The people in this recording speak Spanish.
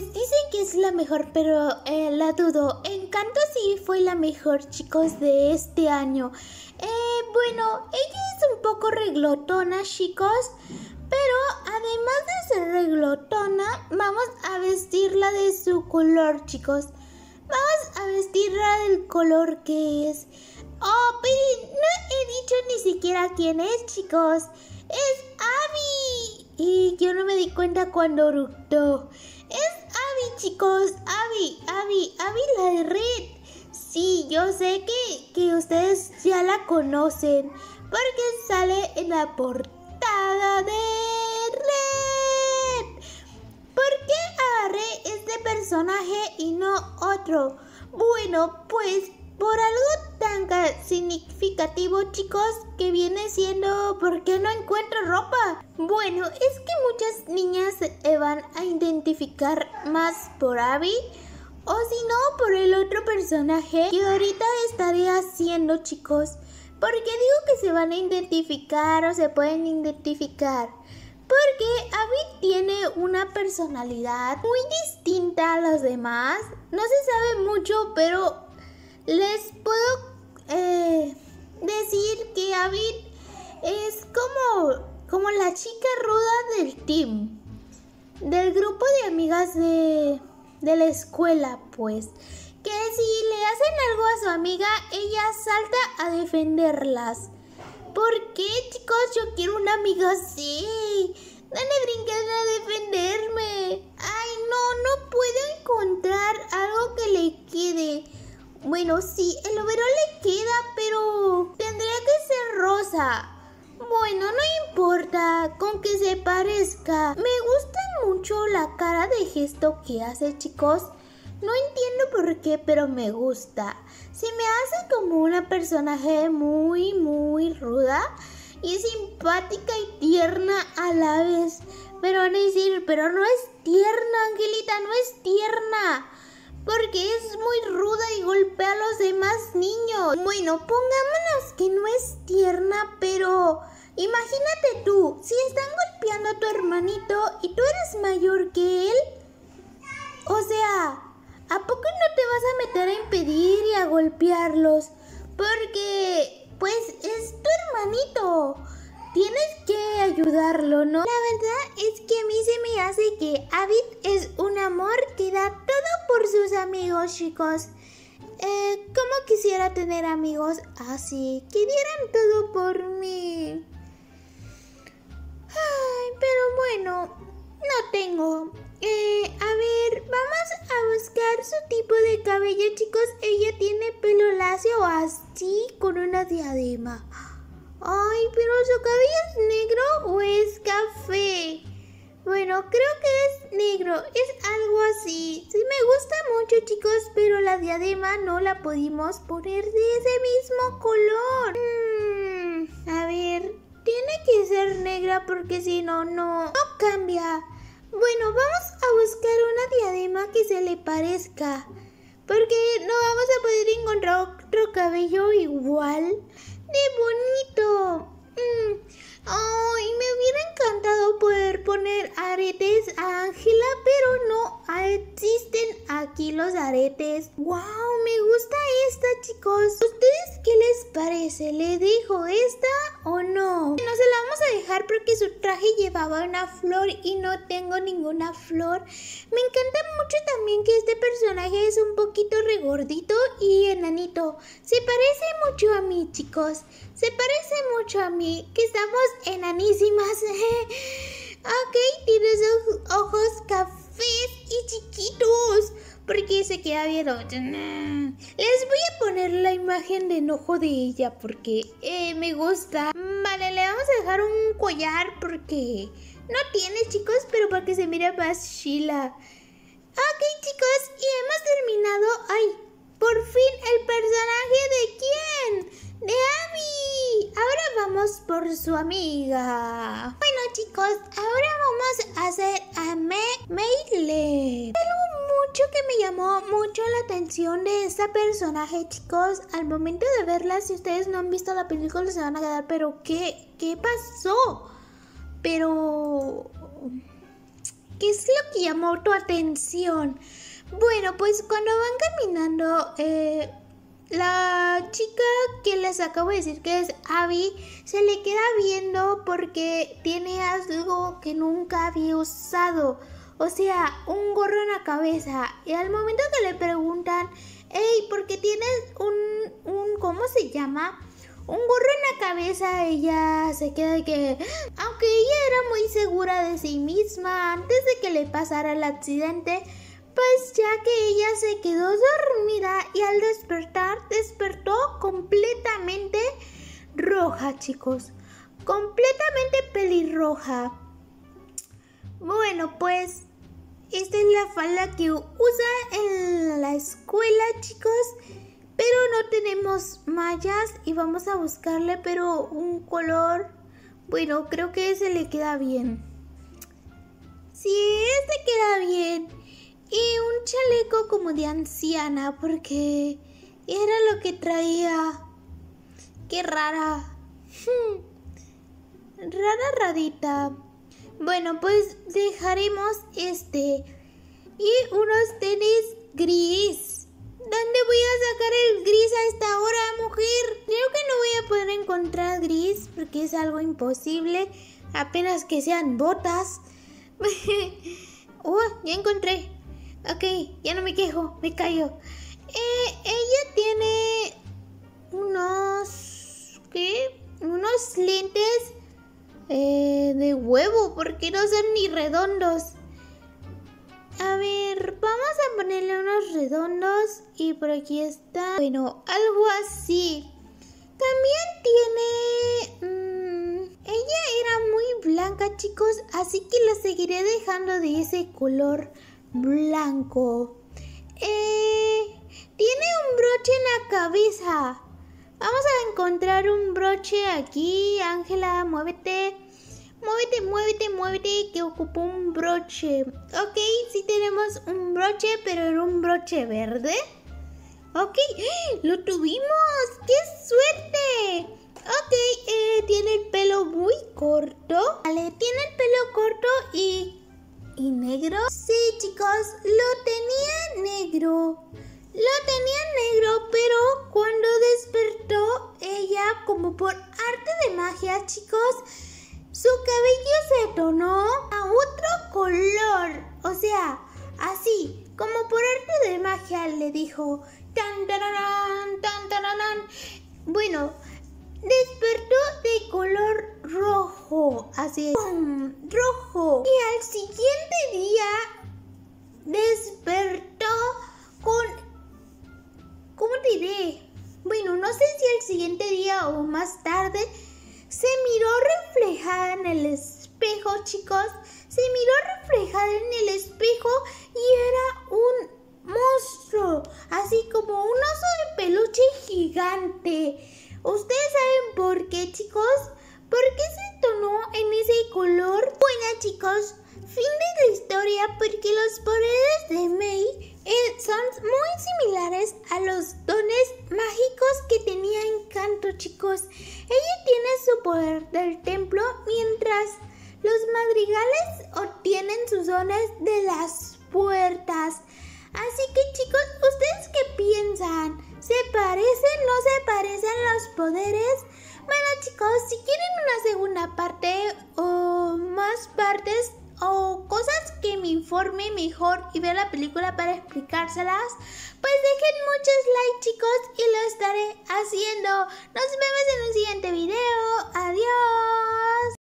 Pues, dicen que es la mejor, pero eh, la dudo. Encanto sí fue la mejor, chicos, de este año. Eh, bueno, ella es un poco reglotona, chicos. Pero además de ser reglotona, vamos a vestirla de su color, chicos. Vamos a vestirla del color que es. Oh, pero no he dicho ni siquiera quién es, chicos. Es Abby. Y yo no me di cuenta cuando ruptó chicos, Abby, Abby, Abby la de Red. Sí, yo sé que, que ustedes ya la conocen porque sale en la portada de Red. ¿Por qué agarré este personaje y no otro? Bueno, pues por algo tan significativo, chicos, que viene siendo ¿por qué no encuentro ropa? Bueno, es que muchas niñas se van a identificar más por Abby o si no por el otro personaje que ahorita estaré haciendo, chicos. Porque digo que se van a identificar o se pueden identificar. Porque Abby tiene una personalidad muy distinta a los demás. No se sabe mucho, pero les puedo eh, decir que David es como, como la chica ruda del team, del grupo de amigas de, la escuela, pues, que si le hacen algo a su amiga, ella salta a defenderlas. ¿Por qué, chicos? Yo quiero una amiga así. Dale brinca a defender sí, el overol le queda, pero tendría que ser rosa. Bueno, no importa, con que se parezca. Me gusta mucho la cara de gesto que hace, chicos. No entiendo por qué, pero me gusta. Se me hace como una personaje muy, muy ruda y simpática y tierna a la vez. Pero a decir, pero no es tierna, Angelita, no es tierna porque es muy ruda y golpea a los demás niños. Bueno, pongámonos que no es tierna, pero imagínate tú, si están golpeando a tu hermanito y tú eres mayor que él, o sea, ¿a poco no te vas a meter a impedir y a golpearlos? Porque, pues, es tu hermanito tienes que ayudarlo, ¿no? La verdad es que a mí se me hace que Avid es un amor que da todo por sus amigos, chicos. Eh, ¿Cómo quisiera tener amigos así? Que dieran todo por mí. Ay, pero bueno, no tengo. Eh, a ver, vamos a buscar su tipo de cabello, chicos. Ella tiene pelo lacio así con una diadema. Ay, pero su no la pudimos poner de ese mismo color. Mm, a ver, tiene que ser negra porque si no, no, cambia. Bueno, vamos a buscar una diadema que se le parezca. Porque no vamos a poder encontrar otro cabello igual de bonito. Mm, ay, me hubiera encantado poder poner aretes a Ángela, los aretes. ¡Wow! Me gusta esta, chicos. ¿Ustedes qué les parece? ¿Le dijo esta o no? No se la vamos a dejar porque su traje llevaba una flor y no tengo ninguna flor. Me encanta mucho también que este personaje es un poquito regordito y enanito. Se parece mucho a mí, chicos. Se parece mucho a mí, que estamos enanísimas. ok, tienes ojos cafés y chiquitos porque se queda viendo. Les voy a poner la imagen de enojo de ella porque eh, me gusta. Vale, le vamos a dejar un collar porque no tiene, chicos, pero para que se mire más Sheila. Ok, chicos, y hemos terminado. ¡Ay! Por fin el personaje de quién? De Abby. Ahora vamos por su amiga. Bueno, chicos, ahora vamos a hacer a Me Meile que me llamó mucho la atención de esta personaje, chicos. Al momento de verla, si ustedes no han visto la película, se van a quedar, pero ¿qué, qué pasó? Pero... ¿Qué es lo que llamó tu atención? Bueno, pues cuando van caminando, eh, la chica que les acabo de decir que es Abby se le queda viendo porque tiene algo que nunca había usado o sea, un gorro en la cabeza. Y al momento que le preguntan, hey, ¿por qué tienes un, un, ¿cómo se llama? Un gorro en la cabeza, ella se queda que, aunque ella era muy segura de sí misma antes de que le pasara el accidente, pues ya que ella se quedó dormida y al despertar despertó completamente roja, chicos. Completamente pelirroja. Bueno, pues esta es la falda que usa en la escuela, chicos. Pero no tenemos mallas y vamos a buscarle, pero un color, bueno, creo que ese le queda bien. Sí, este queda bien. Y un chaleco como de anciana, porque era lo que traía. Qué rara. Rara radita. Bueno, pues dejaremos este y unos tenis gris. ¿Dónde voy a sacar el gris a esta hora, mujer? Creo que no voy a poder encontrar gris porque es algo imposible, apenas que sean botas. oh, ya encontré. Ok, ya no me quejo, me callo. Eh, ella tiene unos... ¿Qué? Unos lentes eh, huevo porque no son ni redondos. A ver, vamos a ponerle unos redondos y por aquí está, bueno, algo así. También tiene... Mm, ella era muy blanca, chicos, así que la seguiré dejando de ese color blanco. Eh, tiene un broche en la cabeza. Vamos a encontrar un broche aquí. Ángela, muévete. Muévete, muévete, muévete, que ocupó un broche. Ok, sí tenemos un broche, pero era un broche verde. Ok, lo tuvimos. ¡Qué suerte! Ok, eh, tiene el pelo muy corto. Vale, tiene el pelo corto y... ¿Y negro? Sí, chicos, lo tenía negro. Lo tenía negro, pero cuando despertó, ella, como por arte de magia, chicos, su cabello se tonó a otro color. O sea, así, como por arte de magia, le dijo. Tan, tan, tan Bueno, despertó de color rojo. Así, ¡pum! rojo. Y al siguiente día despertó con... ¿Cómo te diré? Bueno, no sé si al siguiente día o más tarde en el espejo, chicos. Se miró reflejada en el espejo y era un monstruo, así como un oso de peluche gigante. ¿Ustedes saben por qué, chicos? ¿Por qué se tonó en ese color? Bueno, chicos, fin de la historia porque los poderes de Mei eh, son muy similares a los dones mágicos que tenía chicos. Ella tiene su poder del templo mientras los madrigales obtienen sus dones de las puertas. Así que chicos, ¿ustedes qué piensan? ¿Se parecen? o ¿No se parecen los poderes? Bueno chicos, si quieren una segunda parte o más partes o cosas que me informe mejor y vea la película para explicárselas, pues dejen muchos likes chicos y lo estaré haciendo. Nos vemos en un siguiente video. Adiós.